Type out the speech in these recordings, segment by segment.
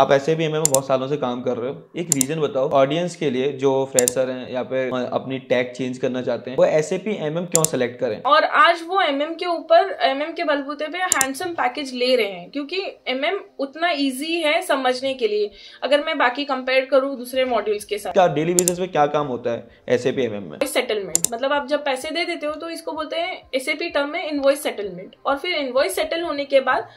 आप ऐसे भी एमएम बहुत सालों से काम कर रहे हो एक रीजन बताओ ऑडियंस के लिए जो फ्रेशर हैं या पे अपनी टैग चेंज करना चाहते हैं वो ऐसे भी एमएम क्यों सेलेक्ट करें और आज वो एमएम के ऊपर एमएम के बलबूते पे हैंडसम पैकेज ले रहे हैं क्योंकि एमएम उतना ईजी है समझने के लिए अगर मैं बाकी कंपेयर करूँ दूसरे मॉड्यूल्स के साथ क्या डेली बेसिस पे क्या काम होता है एस एपी एम में सेटलमेंट मतलब आप जब पैसे दे देते हो तो इसको बोलते हैं एस टर्म में इन्वॉइस सेटलमेंट और फिर इन्वॉइस सेटल होने के बाद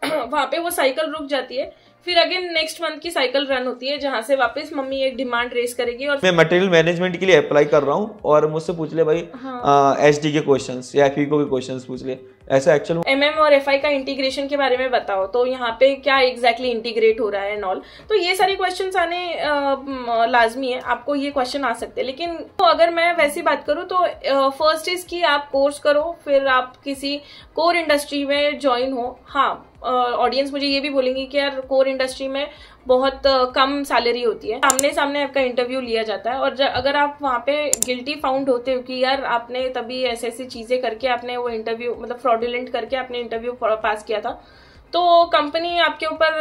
वहाँ पे वो साइकिल रुक जाती है फिर अगेन नेक्स्ट मंथ की साइकिल रन होती है जहाँ से वापस मम्मी एक डिमांड रेस करेगी और मैं मटेरियल मैनेजमेंट के लिए अप्लाई कर रहा हूँ और मुझसे पूछ ले भाई एच हाँ। डी के क्वेश्चन या फीको के क्वेश्चन पूछ ले ऐसा एक्चुअल एम एम और एफ आई का इंटीग्रेशन के बारे में बताओ तो यहाँ पे क्या एग्जैक्टली exactly इंटीग्रेट हो रहा है एंड ऑल तो ये सारे क्वेश्चन आने लाजमी है आपको ये क्वेश्चन आ सकते हैं लेकिन तो अगर मैं वैसी बात करूँ तो फर्स्ट इज की आप कोर्स करो फिर आप किसी कोर इंडस्ट्री में ज्वाइन हो हाँ ऑडियंस uh, मुझे ये भी बोलेंगे कि यार कोर इंडस्ट्री में बहुत कम सैलरी होती है सामने सामने आपका इंटरव्यू लिया जाता है और अगर आप वहाँ पे गिल्टी फाउंड होते हो कि यार आपने तभी ऐसे ऐसी चीज़ें करके आपने वो इंटरव्यू मतलब फ्रॉडुलेंट करके आपने इंटरव्यू पास किया था तो कंपनी आपके ऊपर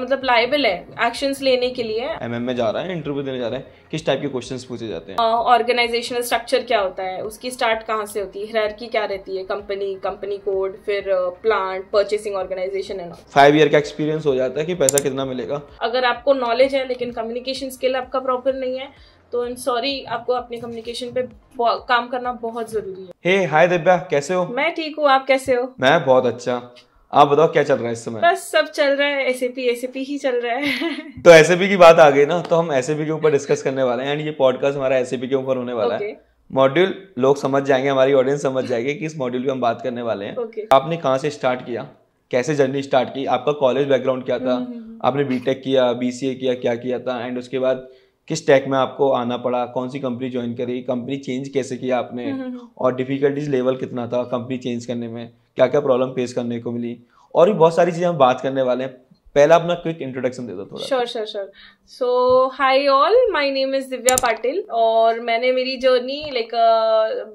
मतलब लाइबल है एक्शंस लेने के लिए एम में जा रहा है इंटरव्यू देने जा रहा है किस टाइप के क्वेश्चंस पूछे जाते हैं ऑर्गेनाइजेशनल स्ट्रक्चर क्या होता है उसकी स्टार्ट कहाँ से होती है हरकी क्या रहती है कंपनी कंपनी कोड फिर प्लांट परचेसिंग ऑर्गेनाइजेशन है फाइव ईयर का एक्सपीरियंस हो जाता है कि पैसा कितना मिलेगा अगर आपको नॉलेज है लेकिन कम्युनिकेशन स्किल आपका प्रॉपर नहीं है तो आई सॉरी आपको अपने कम्युनिकेशन पे काम करना बहुत जरूरी है हे हाय दिव्या कैसे हो मैं ठीक हूँ आप कैसे हो मैं बहुत अच्छा आप बताओ क्या चल रहा है इस समय बस सब चल रहा है एस एपी ही चल रहा है तो एपी की बात आ गई ना तो हम एपी के ऊपर डिस्कस करने वाले हैं एंड ये पॉडकास्ट हमारा एपी के ऊपर होने वाला okay. है मॉड्यूल लोग समझ जाएंगे हमारी ऑडियंस समझ जाएगी कि इस मॉड्यूल पे हम बात करने वाले हैं okay. आपने कहाँ से स्टार्ट किया कैसे जर्नी स्टार्ट की आपका कॉलेज बैकग्राउंड क्या था हम्म, हम्म, हम्म। आपने बीटेक किया बीसीए किया क्या किया था एंड उसके बाद किस टेक में आपको आना पड़ा कौन सी कंपनी ज्वाइन करी कंपनी चेंज कैसे किया आपने और डिफिकल्टीज लेवल कितना था कंपनी चेंज करने में क्या क्या प्रॉब्लम फेस करने को मिली और भी बहुत सारी चीज़ें हम बात करने वाले हैं पहला अपना क्विक इंट्रोडक्शन दे दो थोड़ा sure sure sure so hi all my name is Divya Patil और मैंने मेरी journey like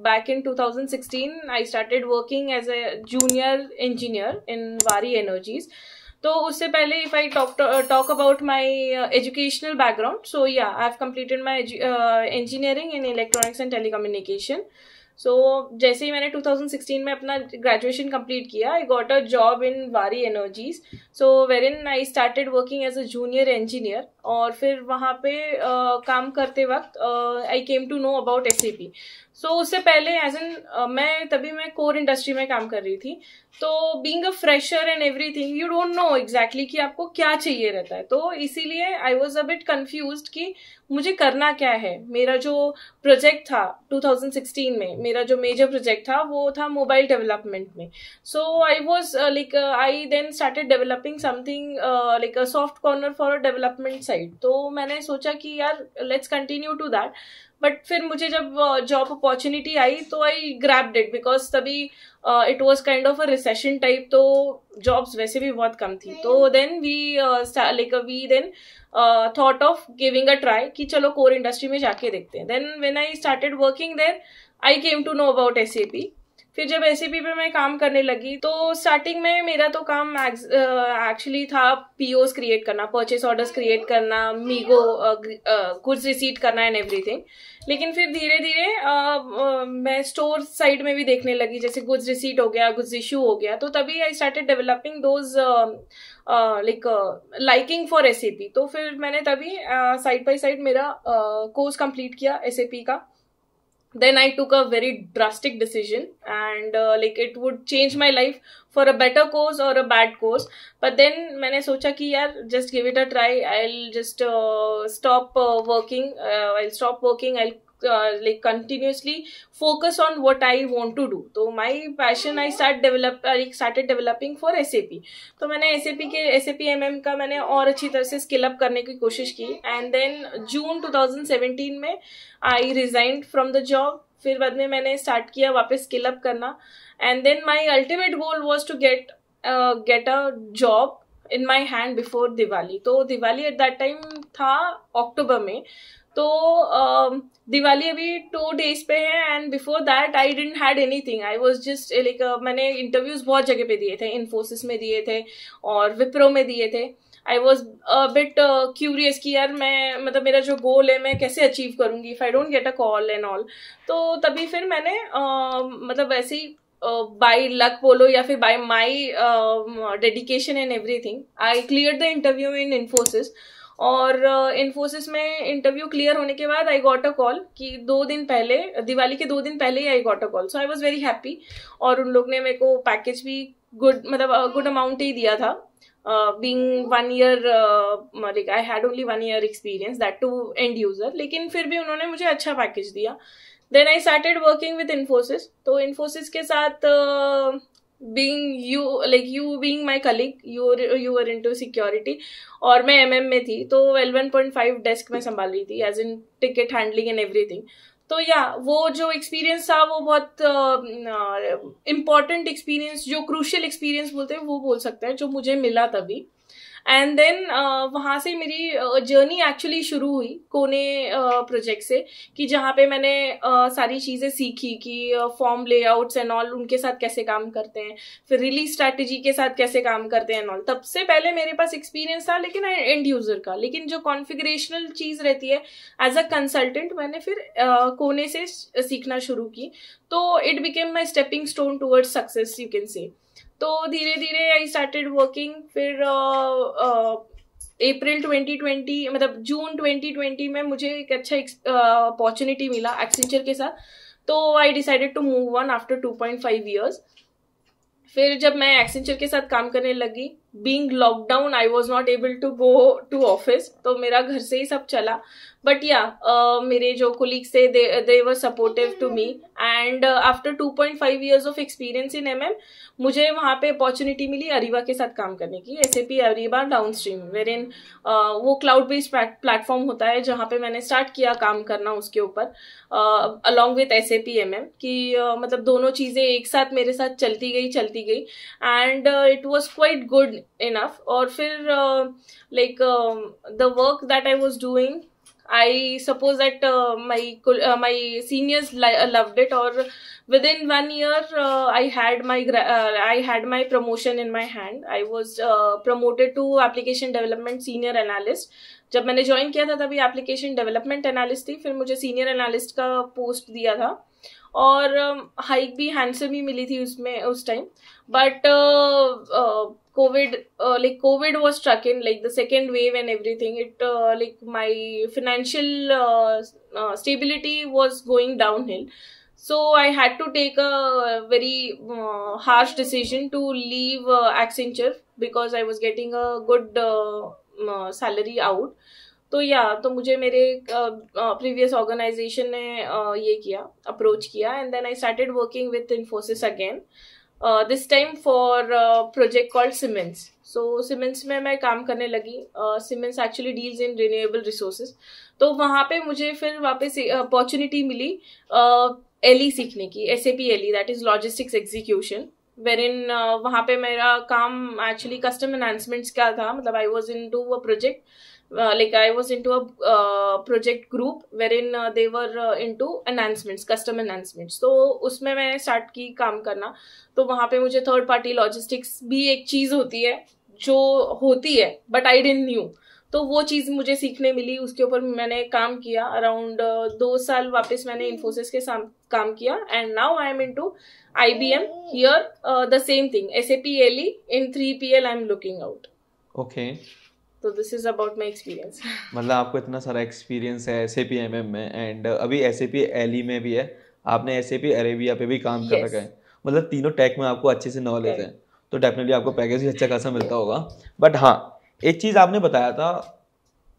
back in 2016 I started working as a junior engineer in Waaree Energies तो उससे पहले if I talk about my educational background so yeah I have completed my engineering in electronics and telecommunication uh, so so, जैसे ही मैंने 2016 में अपना graduation complete किया आई got a job in Waaree Energies so where in I started working as a junior engineer और फिर वहाँ पे uh, काम करते वक्त I came to know about S so so, उससे पहले एज एन मैं तभी मैं कोर इंडस्ट्री में काम कर रही थी तो being a fresher and everything you don't know exactly कि आपको क्या चाहिए रहता है तो इसीलिए I was a bit confuse कि मुझे करना क्या है मेरा जो प्रोजेक्ट था 2016 में मेरा जो मेजर प्रोजेक्ट था वो था मोबाइल डेवलपमेंट में so I was like I then started developing something like a soft corner for development side तो मैंने सोचा कि यार let's continue to that but फिर मुझे जब जॉब uh, अपॉर्चुनिटी आई तो आई ग्रैप डिट बिकॉज तभी it was kind of a recession type तो जॉब्स वैसे भी बहुत कम थी तो then we like we then thought of giving a try कि चलो कोर इंडस्ट्री में जाके देखते हैं then when I started working then I came to know about S A P फिर जब एस पे मैं काम करने लगी तो स्टार्टिंग में मेरा तो काम एक्चुअली था पीओस क्रिएट करना परचेस ऑर्डर्स क्रिएट करना मीगो गुड्स रिसीट करना एंड एवरीथिंग लेकिन फिर धीरे धीरे मैं स्टोर साइड में भी देखने लगी जैसे गुड्स रिसीट हो गया गुड्स इशू हो गया तो तभी I started developing those like liking for S तो फिर मैंने तभी साइड बाई साइड मेरा कोर्स कंप्लीट किया एस का then i took a very drastic decision and uh, like it would change my life for a better course or a bad course but then मैंने सोचा कि just give it a try i'll just uh, stop uh, working uh, i'll stop working i'll focus on what I want to do तो my passion I start develop I develop developing for S A P तो मैंने P के M M का मैंने और अच्छी तरह से स्किल अप करने की कोशिश की and then June two thousand seventeen में I resign from the job फिर बाद में मैंने स्टार्ट किया वापस स्किल अप करना and then my ultimate goal was to get get a job in my hand before Diwali तो दिवाली एट दैट टाइम था अक्टूबर में तो um, दिवाली अभी टू डेज पे है and before that I didn't had anything I was just like मैंने interviews बहुत जगह पे दिए थे इन्फोसिस में दिए थे और विप्रो में दिए थे आई वॉज बिट क्यूरियस कि यार मैं मतलब मेरा जो गोल है मैं कैसे अचीव करूँगी if I don't get a call and all तो तभी फिर मैंने uh, मतलब वैसे ही बाई uh, लक बोलो या फिर by my dedication and everything I clear the interview in Infosys और इन्फोसिस में इंटरव्यू क्लियर होने के बाद आई गॉट अ कॉल कि दो दिन पहले दिवाली के दो दिन पहले ही I got a call so I was very happy और उन लोग ने मेरे को पैकेज भी गुड मतलब गुड अमाउंट ही दिया था being one year like I had only one year experience that too end user लेकिन फिर भी उन्होंने मुझे अच्छा पैकेज दिया then I started working with Infosys तो इन्फोसिस के साथ being you like you being my colleague you were, you were into security और मैं एम एम में थी तो well one point five desk में संभाल रही थी as in ticket handling and thing तो या वो जो एक्सपीरियंस था वो बहुत इम्पॉर्टेंट uh, एक्सपीरियंस जो क्रूशल एक्सपीरियंस बोलते हैं वो बोल सकते हैं जो मुझे मिला तभी एंड देन uh, वहाँ से मेरी जर्नी uh, एक्चुअली शुरू हुई कोने प्रोजेक्ट uh, से कि जहाँ पे मैंने सारी चीज़ें सीखी कि फॉर्म लेआउट्स एंड ऑल उनके साथ कैसे काम करते हैं फिर रिलीज स्ट्रैटेजी के साथ कैसे काम करते हैं एंड ऑल तब से पहले मेरे पास एक्सपीरियंस था लेकिन एंड यूज़र का लेकिन जो कॉन्फिग्रेशनल चीज़ रहती है एज अ कंसल्टेंट मैंने फिर uh, कोने से सीखना शुरू की तो it became my stepping stone towards success you can say तो धीरे धीरे आई स्टार्टेड वर्किंग फिर अप्रैल ट्वेंटी ट्वेंटी 2020 मतलब जून 2020 में मुझे एक अच्छा अपॉर्चुनिटी मिला एक्सेंचर के साथ तो I decided to move on after 2.5 point years फिर जब मैं एक्सेंचर के साथ काम करने लगी being lockdown I was not able to go to office तो मेरा घर से ही सब चला बट या uh, मेरे जो कुलीग्स थे were supportive to me and after two point five years of experience in M M मुझे वहाँ पर अपॉर्चुनिटी मिली अरीवा के साथ काम करने की S A P Ariba downstream where in वो क्लाउड बेस्ड प्लेटफॉर्म होता है जहाँ पर मैंने स्टार्ट किया काम करना उसके ऊपर along with S A P M M कि uh, मतलब दोनों चीज़ें एक साथ मेरे साथ चलती गई चलती गई and it was quite good enough और फिर like the work that I was doing I suppose that my my seniors love it और within one year I had my I had my promotion in my hand I was promoted to application development senior analyst जब मैंने join किया था तभी application development analyst थी फिर मुझे senior analyst का पोस्ट दिया था और हाइक um, भी हैंडसम ही मिली थी उसमें उस time but covid uh, like covid was struck in like the second wave and everything it uh, like my financial uh, uh, stability was going downhill so i had to take a very uh, harsh decision to leave uh, accenture because i was getting a good uh, uh, salary out तो या तो मुझे मेरे previous organisation ने ये किया approach किया and then I started working with Infosys again this time for project called Siemens so Siemens में मैं काम करने लगी Siemens actually deals in renewable resources तो वहाँ पे मुझे फिर वापस अपॉर्चुनिटी uh, मिली एल uh, e सीखने की S A P L that is logistics execution where in वहाँ पे मेरा काम एक्चुअली कस्टम एनहांसमेंट्स का था मतलब I was into a project uh, like I was into a uh, project group wherein uh, they were uh, into announcements, custom announcements. So उसमें मैंने start की काम करना तो वहाँ पे मुझे third party logistics भी एक चीज़ होती है जो होती है but I didn't knew. तो वो चीज़ मुझे सीखने मिली उसके ऊपर मैंने काम किया अराउंड uh, दो साल वापस मैंने इन्फोसिस के साथ काम किया and now I am into IBM here the same thing S A P L E in three P L I am looking out okay तो this is about my experience मतलब आपको इतना सारा एक्सपीरियंस है S A P M M में and अभी S A P L E में भी है आपने एस ए पी अरेबिया पे भी काम yes. कर रखा है मतलब तीनों टैक में आपको अच्छे से नॉलेज okay. है तो डेफिनेटली आपको पैकेज भी अच्छा खासा मिलता होगा बट हाँ एक चीज़ आपने बताया था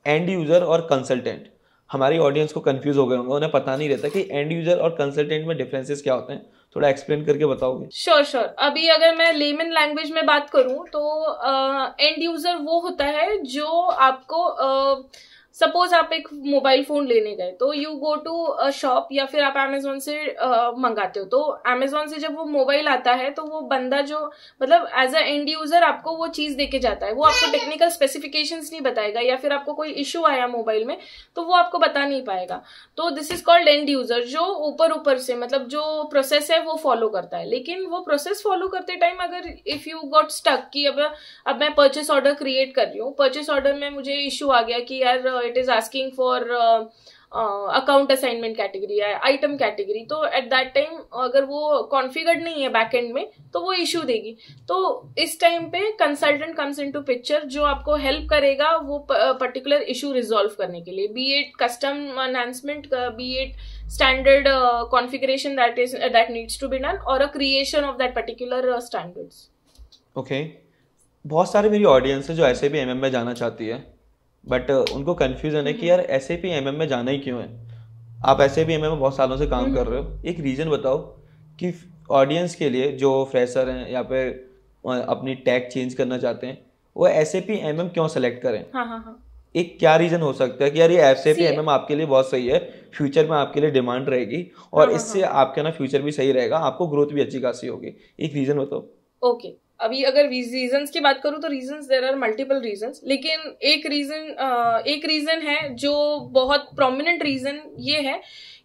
एंड यूज़र और कंसल्टेंट हमारी ऑडियंस को कंफ्यूज हो गए होंगे उन्हें पता नहीं रहता कि एंड यूज़र और कंसल्टेंट में डिफरेंसेस क्या होते हैं थोड़ा एक्सप्लेन करके बताओगे श्योर sure, श्योर sure. अभी अगर मैं लेमन लैंग्वेज में बात करूँ तो एंड uh, यूजर वो होता है जो आपको uh, सपोज आप एक मोबाइल फोन लेने गए तो यू गो टू शॉप या फिर आप अमेजोन से uh, मंगाते हो तो अमेजोन से जब वो मोबाइल आता है तो वो बंदा जो मतलब एज अ एंड यूजर आपको वो चीज देके जाता है वो आपको टेक्निकल स्पेसिफिकेशन नहीं बताएगा या फिर आपको कोई इश्यू आया मोबाइल में तो वो आपको बता नहीं पाएगा तो this is called end user जो ऊपर ऊपर से मतलब जो प्रोसेस है वो फॉलो करता है लेकिन वो प्रोसेस फॉलो करते टाइम अगर इफ यू गॉट स्टक कि अब अब मैं परचेस ऑर्डर क्रिएट कर रही हूँ परचेस ऑर्डर में मुझे इश्यू आ गया कि यार it is asking for account assignment category या आइटम कैटेगरी तो एट दैट टाइम अगर वो कॉन्फिगर्ड नहीं है बैक एंड में तो वो इश्यू देगी तो इस टाइम पे consultant comes into picture जो आपको हेल्प करेगा वो पर्टिकुलर इशू रिजोल्व करने के लिए be it custom announcement be it standard configuration that is that needs to be done और a creation of that particular standards okay बहुत सारे मेरी ऑडियंस है जो ऐसे भी एम में जाना चाहती है बट uh, उनको कन्फ्यूजन है कि हम्म। यार एस ए पी एम में जाना ही क्यों है आप एस ए पी एम में बहुत सालों से काम हम्म। कर रहे हो एक रीज़न बताओ कि ऑडियंस के लिए जो फ्रेशर हैं या फिर अपनी टैग चेंज करना चाहते हैं वो एस ए पी एम क्यों सेलेक्ट करें हाँ हाँ हाँ एक क्या रीजन हो सकता है कि यार ये एस ए पी एम आपके लिए बहुत सही है फ्यूचर में आपके लिए डिमांड रहेगी हाँ, और हाँ, इससे हाँ। आपके ना फ्यूचर भी सही रहेगा आपको ग्रोथ भी अच्छी खासी होगी एक रीजन बताओ ओके अभी अगर रीजन की बात करूँ तो reason there are multiple reason लेकिन एक रीजन एक रीजन है जो बहुत प्रोमिनेंट रीजन ये है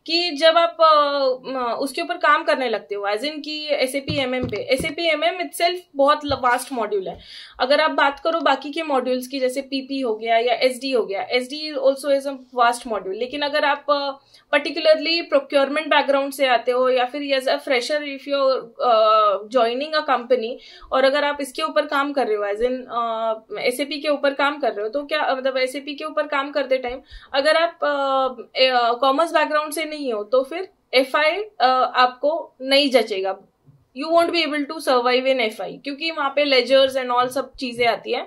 कि जब आप उसके ऊपर काम करने लगते हो एज इन की S A P M M पे S A P M M itself बहुत वास्ट मॉड्यूल है अगर आप बात करो बाकी के मॉड्यूल्स की जैसे पी पी हो गया या एस डी हो गया S D also is a vast module लेकिन अगर आप पर्टिकुलरली प्रोक्योरमेंट बैकग्राउंड से आते हो या फिर as a fresher if you joining a company और अगर आप इसके ऊपर काम कर रहे हो as in S A P के ऊपर काम कर रहे हो तो क्या मतलब एस ए पी के ऊपर काम करते टाइम अगर आप कॉमर्स uh, बैकग्राउंड से नहीं हो तो फिर एफ आई आपको नहीं जचेगा you won't be able to survive in F I क्योंकि वहां पे लेजर्स एंड ऑल सब चीज़ें आती है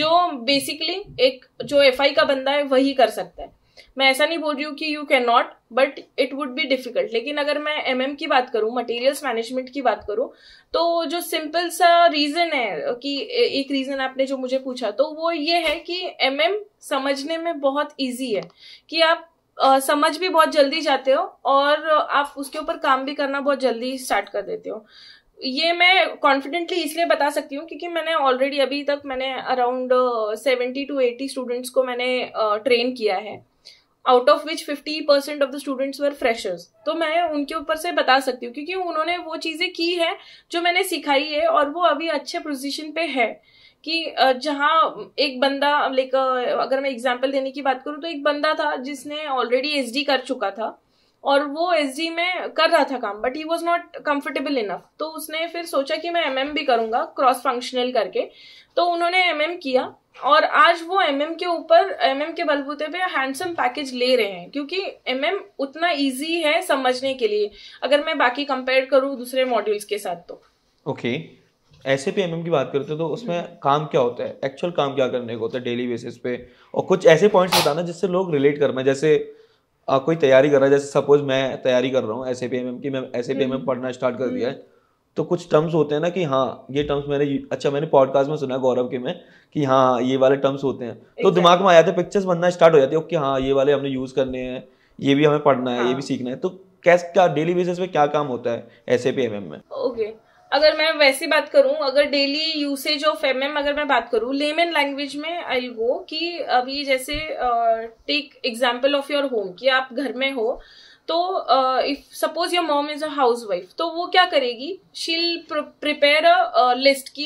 जो बेसिकली एक जो एफ आई का बंदा है वही कर सकता है मैं ऐसा नहीं बोल रही हूँ कि you can not but it would be difficult लेकिन अगर मैं एम mm की बात करूँ मटेरियल्स मैनेजमेंट की बात करूँ तो जो सिंपल सा रीज़न है कि एक रीज़न आपने जो मुझे पूछा तो वो ये है कि एम mm समझने में बहुत ईजी है कि आप आ, समझ भी बहुत जल्दी जाते हो और आप उसके ऊपर काम भी करना बहुत जल्दी स्टार्ट कर देते हो ये मैं कॉन्फिडेंटली इसलिए बता सकती हूँ क्योंकि मैंने ऑलरेडी अभी तक मैंने around seventy to eighty students को मैंने ट्रेन uh, किया है out of which fifty percent of the students were freshers तो मैं उनके ऊपर से बता सकती हूँ क्योंकि उन्होंने वो चीज़ें की है जो मैंने सिखाई है और वो अभी अच्छे पोजिशन पे है कि जहाँ एक बंदा लाइक अगर मैं एग्जाम्पल देने की बात करूँ तो एक बंदा था जिसने ऑलरेडी एस कर चुका था और वो एस में कर रहा था काम but he was not comfortable enough तो उसने फिर सोचा कि मैं एम भी करूँगा क्रॉस फंक्शनल करके तो उन्होंने एम किया और आज वो एम के ऊपर एम के बलबूते पे हैंडसम पैकेज ले रहे हैं क्योंकि एम उतना ईजी है समझने के लिए अगर मैं बाकी कंपेयर करूँ दूसरे मॉड्यूल्स के साथ तो ओके okay. ऐसे पी एम की बात करते हैं तो उसमें काम क्या होता है एक्चुअल काम क्या करने को होता है डेली बेसिस पे और कुछ ऐसे पॉइंट्स बताना जिससे लोग रिलेट कर पाए जैसे आ, कोई तैयारी कर रहा है जैसे सपोज मैं तैयारी कर रहा हूँ ऐसे पी एम की मैं ऐसे पी एम हम्म। पढ़ना स्टार्ट कर दिया है हम्म। तो कुछ टर्म्स होते हैं ना कि हाँ ये टर्म्स मैंने अच्छा मैंने पॉडकास्ट में सुना है गौरव के में कि हाँ ये वाले टर्म्स होते हैं तो दिमाग में आ जाते हैं पिक्चर्स बनना स्टार्ट हो जाती है ओके हाँ ये वाले हमने यूज़ करने हैं ये भी हमें पढ़ना है ये भी हाँ। सीखना है तो कैस क्या डेली बेसिस पे क्या काम होता है ए पी एम में ओके okay. अगर मैं वैसे बात करूं अगर daily usage of M M अगर मैं बात करूं लेमन लैंग्वेज में आई गो कि अभी जैसे take example of your home कि आप घर में हो तो if suppose your mom is a housewife तो वो क्या करेगी शील प्रिपेयर अ लिस्ट की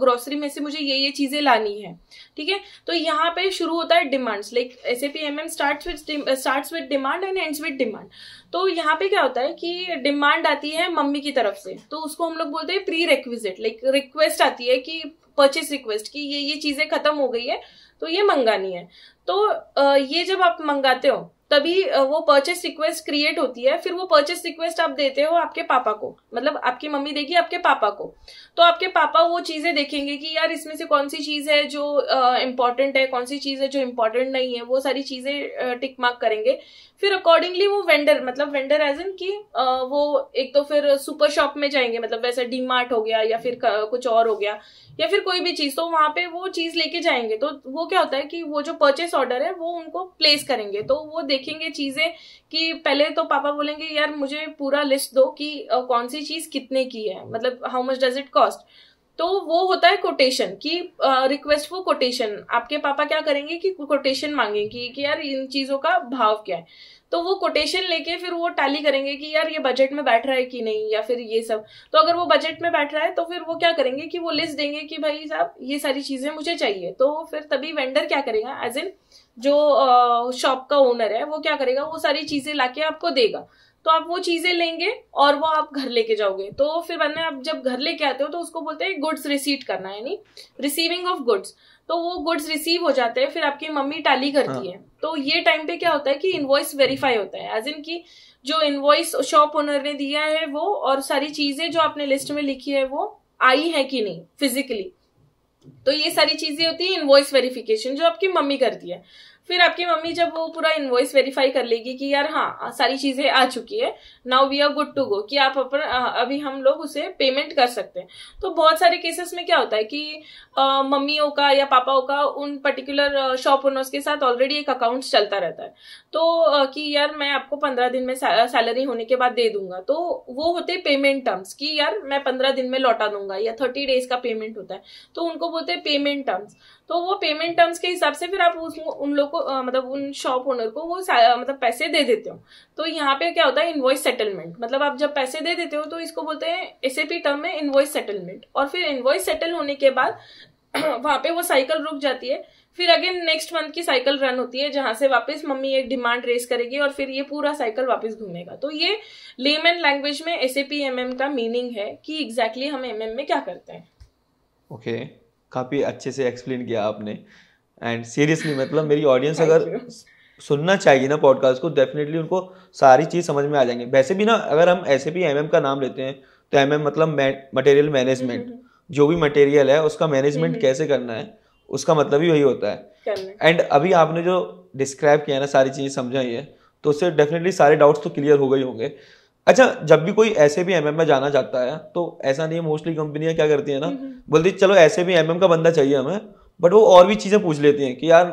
ग्रोसरी में से मुझे ये ये चीजें लानी है ठीक है तो यहाँ पे शुरू होता है demands like S A P M M start with start with demand and ends with demand तो यहाँ पे क्या होता है कि डिमांड आती है मम्मी की तरफ से तो उसको हम लोग बोलते हैं प्री रिक्विजिट लाइक रिक्वेस्ट आती है कि परचेस रिक्वेस्ट की ये ये चीजें खत्म हो गई है तो ये मंगानी है तो ये जब आप मंगाते हो तभी वो परचेस रिक्वेस्ट क्रिएट होती है फिर वो परचेस रिक्वेस्ट आप देते हो आपके पापा को मतलब आपकी मम्मी देगी आपके पापा को तो आपके पापा वो चीजें देखेंगे कि यार इसमें से कौन सी चीज है जो इम्पोर्टेंट है कौन सी चीज है जो इम्पोर्टेंट नहीं है वो सारी चीजें टिक मार्क करेंगे फिर अकॉर्डिंगली वो वेंडर मतलब वेंडर एज इन की वो एक तो फिर सुपर शॉप में जाएंगे मतलब वैसे डी मार्ट हो गया या फिर कुछ और हो गया या फिर कोई भी चीज तो वहां पे वो चीज लेके जाएंगे तो वो क्या होता है कि वो जो परचेस ऑर्डर है वो उनको प्लेस करेंगे तो वो देखेंगे चीजें कि पहले तो पापा बोलेंगे यार मुझे पूरा लिस्ट दो कि कौन सी चीज कितने की है मतलब how much does it cost तो वो होता है कोटेशन कि रिक्वेस्ट फॉर कोटेशन आपके पापा क्या करेंगे कि कोटेशन मांगेंगे कि, कि यार इन चीजों का भाव क्या है तो वो कोटेशन लेके फिर वो टैली करेंगे कि यार ये बजट में बैठ रहा है कि नहीं या फिर ये सब तो अगर वो बजट में बैठ रहा है तो फिर वो क्या करेंगे कि वो लिस्ट देंगे कि भाई साहब ये सारी चीज़ें मुझे चाहिए तो फिर तभी वेंडर क्या करेगा एज इन जो शॉप का ओनर है वो क्या करेगा वो सारी चीज़ें ला आपको देगा तो आप वो चीज़ें लेंगे और वो आप घर लेके जाओगे तो फिर बनना आप जब घर लेके आते हो तो उसको बोलते हैं गुड्स रिसीव करना यानी रिसीविंग ऑफ गुड्स तो वो गुड्स रिसीव हो जाते हैं फिर आपकी मम्मी टैली करती हाँ. है तो ये टाइम पे क्या होता है कि इनवॉइस वेरीफाई होता है एज इन की जो इनवॉइस शॉप ओनर ने दिया है वो और सारी चीजें जो आपने लिस्ट में लिखी है वो आई है कि नहीं फिजिकली तो ये सारी चीजें होती है इनवॉइस वेरिफिकेशन जो आपकी मम्मी करती है फिर आपकी मम्मी जब वो पूरा इन्वॉइस वेरीफाई कर लेगी कि यार हाँ सारी चीजें आ चुकी है now we are good to go कि आप अपन अभी हम लोग उसे पेमेंट कर सकते हैं तो बहुत सारे केसेस में क्या होता है कि मम्मियों का या पापाओं का उन पर्टिकुलर शॉप ओनर्स के साथ ऑलरेडी एक अकाउंट चलता रहता है तो आ, कि यार मैं आपको पंद्रह दिन में सैलरी होने के बाद दे दूंगा तो वो होते पेमेंट टर्म्स कि यार मैं पंद्रह दिन में लौटा दूंगा या थर्टी डेज का पेमेंट होता है तो उनको बोलते हैं पेमेंट टर्म्स तो वो पेमेंट टर्म्स के हिसाब से फिर आप उस उन लोग को मतलब उन शॉप ओनर को वो मतलब पैसे दे देते हो तो यहाँ पे क्या होता है इन्वॉइस सेटलमेंट मतलब आप जब पैसे दे देते हो तो इसको बोलते हैं एस टर्म में इन्वॉइस सेटलमेंट और फिर इन्वॉइस सेटल होने के बाद वहाँ पे वो साइकिल रुक जाती है फिर अगेन नेक्स्ट मंथ की साइकिल रन होती है जहां से वापस मम्मी एक डिमांड रेस करेगी और फिर ये पूरा साइकिल वापस घूमेगा तो ये लेमन लैंग्वेज में एस एम का मीनिंग है कि एग्जैक्टली exactly हम एम में क्या करते हैं ओके okay. काफ़ी अच्छे से एक्सप्लेन किया आपने एंड सीरियसली मतलब मेरी ऑडियंस अगर सुनना चाहिए ना पॉडकास्ट को डेफिनेटली उनको सारी चीज़ समझ में आ जाएंगे वैसे भी ना अगर हम ऐसे भी एमएम का नाम लेते हैं तो एमएम मतलब मटेरियल हम्म, मैनेजमेंट हम्म, हम्म। जो भी मटेरियल है उसका मैनेजमेंट कैसे करना है उसका मतलब ही वही होता है एंड अभी आपने जो डिस्क्राइब किया ना सारी चीज़ें समझाई है तो उससे डेफिनेटली सारे डाउट्स तो क्लियर हो गए होंगे अच्छा जब भी कोई ऐसे भी एमएम में जाना चाहता है तो ऐसा नहीं है मोस्टली कंपनियां क्या करती है ना हम्म, हम्म। बोलती चलो ऐसे भी एमएम का बंदा चाहिए हमें बट वो और भी चीज़ें पूछ लेती हैं कि यार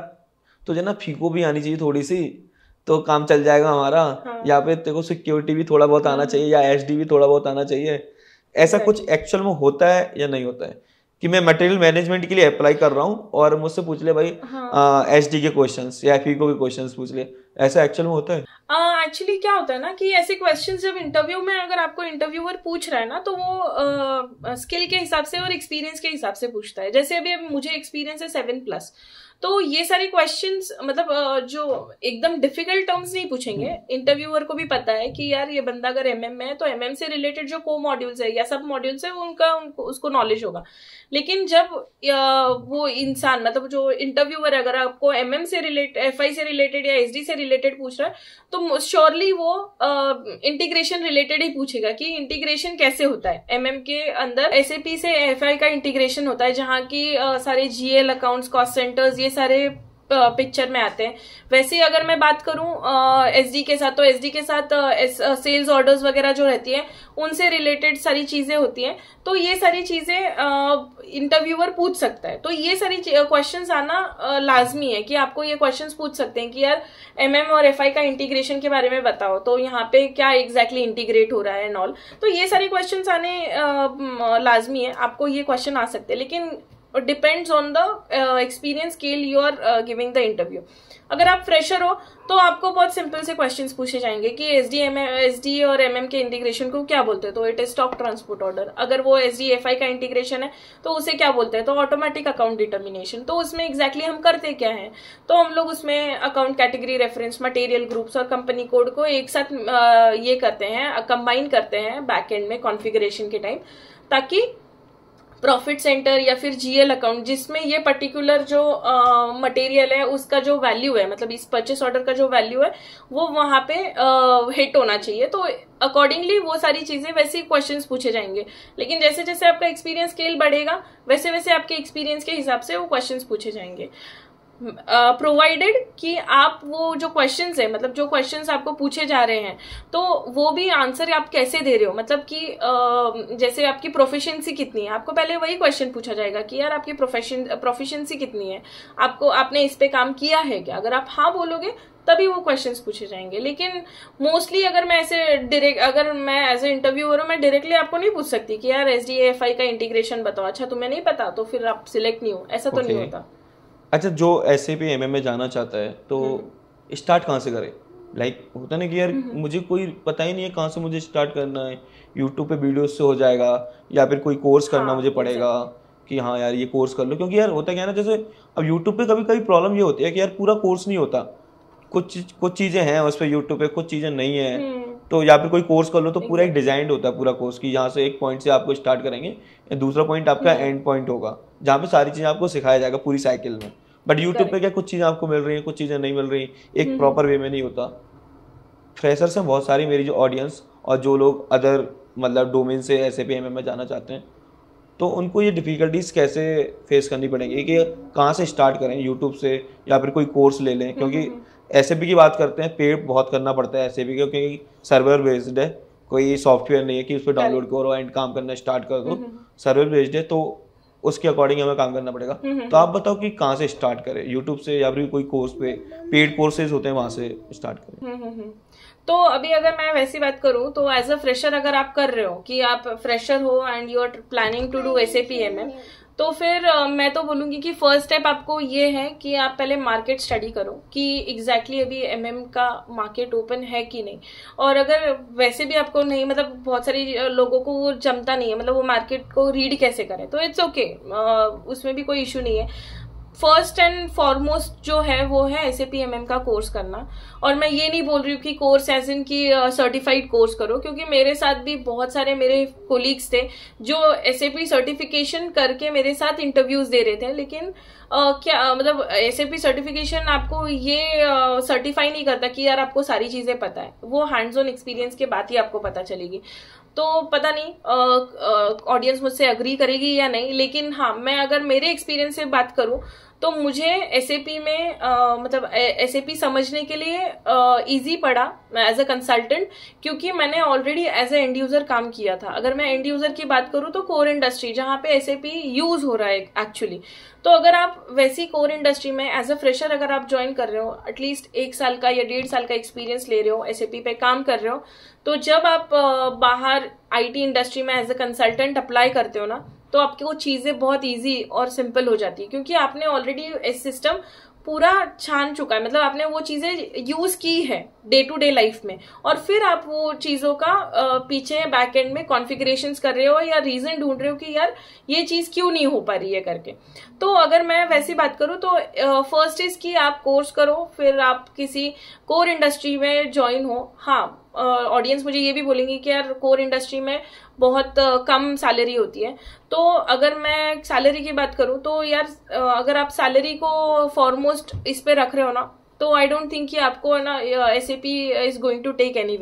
तुझे ना फीको भी आनी चाहिए थोड़ी सी तो काम चल जाएगा हमारा हाँ। या फिर तेरे को सिक्योरिटी भी थोड़ा बहुत आना हाँ। चाहिए या एच भी थोड़ा बहुत आना चाहिए ऐसा कुछ एक्चुअल में होता है या नहीं होता है कि मैं मटेरियल मैनेजमेंट के लिए अप्लाई कर रहा हूँ और मुझसे पूछ ले भाई एच हाँ। के क्वेश्चन या फीको के क्वेश्चन पूछ ले ऐसा एक्चुअल में होता है एक्चुअली uh, क्या होता है ना कि ऐसे क्वेश्चंस जब इंटरव्यू में अगर आपको इंटरव्यूअर पूछ रहा है ना तो वो स्किल uh, के हिसाब से और एक्सपीरियंस के हिसाब से पूछता है जैसे अभी मुझे एक्सपीरियंस है सेवन प्लस तो ये सारे क्वेश्चन मतलब जो एकदम डिफिकल्ट टर्म्स नहीं पूछेंगे इंटरव्यूअर हम्म। को भी पता है कि यार ये बंदा अगर एम है तो एम से रिलेटेड जो को मॉड्यूल्स है या सब मॉड्यूल्स है उनका उनको उसको नॉलेज होगा लेकिन जब वो इंसान मतलब जो इंटरव्यूअर अगर आपको एम से रिलेटेड एफ से रिलेटेड या एस से रिलेटेड पूछ रहा है तो श्योरली वो इंटीग्रेशन रिलेटेड ही पूछेगा कि इंटीग्रेशन कैसे होता है एम के अंदर एस से एफ का इंटीग्रेशन होता है जहाँ की सारे जीएल अकाउंट्स कॉस्ट सेंटर्स ये सारे पिक्चर में आते हैं वैसे ही अगर मैं बात करूं एस के साथ तो एस के साथ सेल्स ऑर्डर्स वगैरह जो रहती है उनसे रिलेटेड सारी चीज़ें होती हैं तो ये सारी चीज़ें इंटरव्यूअर पूछ सकता है तो ये सारी क्वेश्चन आना आ, लाजमी है कि आपको ये क्वेश्चन पूछ सकते हैं कि यार एम MM और एफ का इंटीग्रेशन के बारे में बताओ तो यहाँ पे क्या एग्जैक्टली exactly इंटीग्रेट हो रहा है एंड ऑल तो ये सारे क्वेश्चन आने आ, लाजमी है आपको ये क्वेश्चन आ सकते हैं लेकिन और depends on the experience scale you are giving the interview अगर आप फ्रेशर हो तो आपको बहुत सिंपल से क्वेश्चंस पूछे जाएंगे कि S D M S D और एम एम के इंटीग्रेशन को क्या बोलते हैं तो it is stock transport order अगर वो एस डी एफ आई का इंटीग्रेशन है तो उसे क्या बोलते हैं तो ऑटोमेटिक अकाउंट डिटर्मिनेशन तो उसमें एग्जैक्टली exactly हम करते क्या है तो हम लोग उसमें account category reference material groups और कंपनी कोड को एक साथ uh, ये करते हैं कंबाइन करते हैं बैक एंड में कॉन्फिग्रेशन के टाइम ताकि प्रॉफिट सेंटर या फिर जीएल अकाउंट जिसमें ये पर्टिकुलर जो मटेरियल है उसका जो वैल्यू है मतलब इस परचेस ऑर्डर का जो वैल्यू है वो वहां पे हिट होना चाहिए तो अकॉर्डिंगली वो सारी चीजें वैसे क्वेश्चंस पूछे जाएंगे लेकिन जैसे जैसे आपका एक्सपीरियंस स्केल बढ़ेगा वैसे वैसे आपके एक्सपीरियंस के हिसाब से वो क्वेश्चन पूछे जाएंगे प्रोवाइडेड uh, कि आप वो जो क्वेश्चन है मतलब जो क्वेश्चन आपको पूछे जा रहे हैं तो वो भी आंसर आप कैसे दे रहे हो मतलब कि uh, जैसे आपकी प्रोफिशंसी कितनी है आपको पहले वही क्वेश्चन पूछा जाएगा कि यार आपकी प्रोफेशन प्रोफिशेंसी कितनी है आपको आपने इस पे काम किया है क्या अगर आप हाँ बोलोगे तभी वो क्वेश्चन पूछे जाएंगे लेकिन मोस्टली अगर मैं ऐसे डायरेक्ट अगर मैं एज ए इंटरव्यू हूँ मैं डायरेक्टली आपको नहीं पूछ सकती कि यार एस डी एफ आई का इंटीग्रेशन बताओ अच्छा तुम्हें नहीं पता तो फिर आप सिलेक्ट नहीं हो ऐसा okay. तो नहीं होता अच्छा जो ऐसे भी एम में जाना चाहता है तो स्टार्ट हम्म। कहाँ से करे लाइक like, होता ना कि यार हम्म। मुझे कोई पता ही नहीं है कहाँ से मुझे स्टार्ट करना है यूट्यूब पे वीडियोस से हो जाएगा या फिर कोई कोर्स करना हाँ, मुझे पड़ेगा कि हाँ यार ये कोर्स कर लो क्योंकि यार होता क्या है ना जैसे अब यूट्यूब पे कभी कभी प्रॉब्लम ये होती है कि यार पूरा कोर्स नहीं होता कुछ कुछ चीज़ें हैं उस पर यूट्यूब पे कुछ चीज़ें नहीं है हम्म। तो या फिर कोई कोर्स कर लो तो पूरा एक डिजाइंड होता है पूरा कोर्स की यहाँ से एक पॉइंट से आपको स्टार्ट करेंगे दूसरा पॉइंट आपका एंड हम्म। पॉइंट होगा जहाँ पे सारी चीज़ें आपको सिखाया जाएगा पूरी साइकिल में बट यूट्यूब पे क्या कुछ चीज़ें आपको मिल रही हैं कुछ चीज़ें नहीं मिल रही एक प्रॉपर हम्म। वे में नहीं होता फ्रेशर से बहुत सारी मेरी जो ऑडियंस और जो लोग अदर मतलब डोमेन से ऐसे पी में जाना चाहते हैं तो उनको ये डिफ़िकल्टीज़ कैसे फेस करनी पड़ेंगी कि कहाँ से स्टार्ट करें यूट्यूब से या फिर कोई कोर्स ले लें क्योंकि एस की बात करते हैं पेड बहुत करना पड़ता है एस क्योंकि सर्वर बेस्ड है कोई सॉफ्टवेयर नहीं है कि उस पर डाउनलोड करो एंड काम करना स्टार्ट कर दो सर्वर हम्म, बेस्ड हम्म। है तो उसके अकॉर्डिंग हमें काम करना पड़ेगा हम्म, तो आप बताओ कि कहाँ से स्टार्ट करें यूट्यूब से या फिर कोई कोर्स पे पेड कोर्सेज होते हैं वहाँ से स्टार्ट करें तो अभी अगर मैं वैसी बात करूँ तो एज अ फ्रेशर अगर आप कर रहे हो कि आप फ्रेशर हो and you are planning to do S A P M M तो फिर मैं तो बोलूंगी कि फर्स्ट स्टेप आपको ये है कि आप पहले मार्केट स्टडी करो कि एग्जैक्टली exactly अभी एमएम mm का मार्केट ओपन है कि नहीं और अगर वैसे भी आपको नहीं मतलब बहुत सारे लोगों को वो जमता नहीं है मतलब वो मार्केट को रीड कैसे करें तो इट्स ओके okay, उसमें भी कोई इशू नहीं है फर्स्ट एंड फॉरमोस्ट जो है वो है एस का कोर्स करना और मैं ये नहीं बोल रही हूँ कि कोर्स एज इन की सर्टिफाइड कोर्स करो क्योंकि मेरे साथ भी बहुत सारे मेरे कोलीग्स थे जो एस सर्टिफिकेशन करके मेरे साथ इंटरव्यूज दे रहे थे लेकिन आ, क्या मतलब एस सर्टिफिकेशन आपको ये सर्टिफाई नहीं करता कि यार आपको सारी चीज़ें पता है वो हैंड्स ऑन एक्सपीरियंस के बाद ही आपको पता चलेगी तो पता नहीं ऑडियंस मुझसे अग्री करेगी या नहीं लेकिन हाँ मैं अगर मेरे एक्सपीरियंस से बात करूँ तो मुझे एस में आ, मतलब एस समझने के लिए ईजी पड़ा एज अ कंसल्टेंट क्योंकि मैंने already as a end user काम किया था अगर मैं एंड यूजर की बात करूँ तो कोर इंडस्ट्री जहाँ पे एस यूज हो रहा है एक्चुअली तो अगर आप वैसी कोर इंडस्ट्री में एज अ फ्रेशर अगर आप ज्वाइन कर रहे हो एटलीस्ट एक साल का या डेढ़ साल का एक्सपीरियंस ले रहे हो एस पे काम कर रहे हो तो जब आप बाहर आईटी इंडस्ट्री में एज अ कंसल्टेंट अप्लाई करते हो ना तो आपकी वो चीज़ें बहुत इजी और सिंपल हो जाती है क्योंकि आपने ऑलरेडी इस सिस्टम पूरा छान चुका है मतलब आपने वो चीज़ें यूज की है डे टू डे लाइफ में और फिर आप वो चीज़ों का पीछे बैक एंड में कॉन्फ़िगरेशन कर रहे हो या रीज़न ढूंढ रहे हो कि यार ये चीज़ क्यों नहीं हो पा रही है करके तो अगर मैं वैसी बात करूं तो फर्स्ट इज़ कि आप कोर्स करो फिर आप किसी कोर इंडस्ट्री में ज्वाइन हो हाँ ऑडियंस uh, मुझे ये भी बोलेंगे कि यार कोर इंडस्ट्री में बहुत कम सैलरी होती है तो अगर मैं सैलरी की बात करूँ तो यार अगर आप सैलरी को फॉरमोस्ट इस पे रख रहे हो ना तो आई डोंट थिंक कि आपको ना S is going to take any